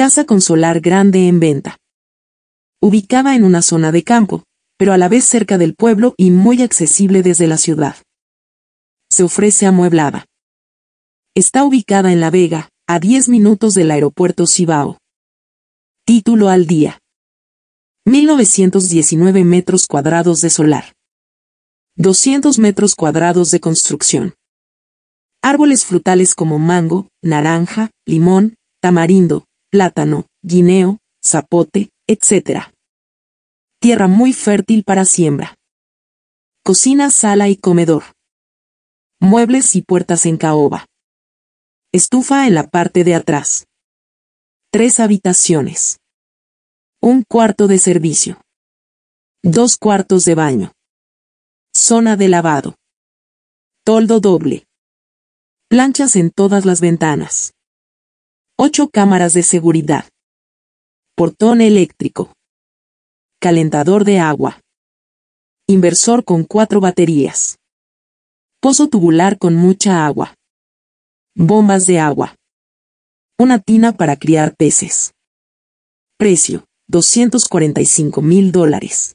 casa con solar grande en venta. Ubicada en una zona de campo, pero a la vez cerca del pueblo y muy accesible desde la ciudad. Se ofrece amueblada. Está ubicada en La Vega, a 10 minutos del aeropuerto Cibao. Título al día. 1919 metros cuadrados de solar. 200 metros cuadrados de construcción. Árboles frutales como mango, naranja, limón, tamarindo, plátano, guineo, zapote, etc. Tierra muy fértil para siembra. Cocina, sala y comedor. Muebles y puertas en caoba. Estufa en la parte de atrás. Tres habitaciones. Un cuarto de servicio. Dos cuartos de baño. Zona de lavado. Toldo doble. Planchas en todas las ventanas. 8 cámaras de seguridad. Portón eléctrico. Calentador de agua. Inversor con 4 baterías. Pozo tubular con mucha agua. Bombas de agua. Una tina para criar peces. Precio, 245 mil dólares.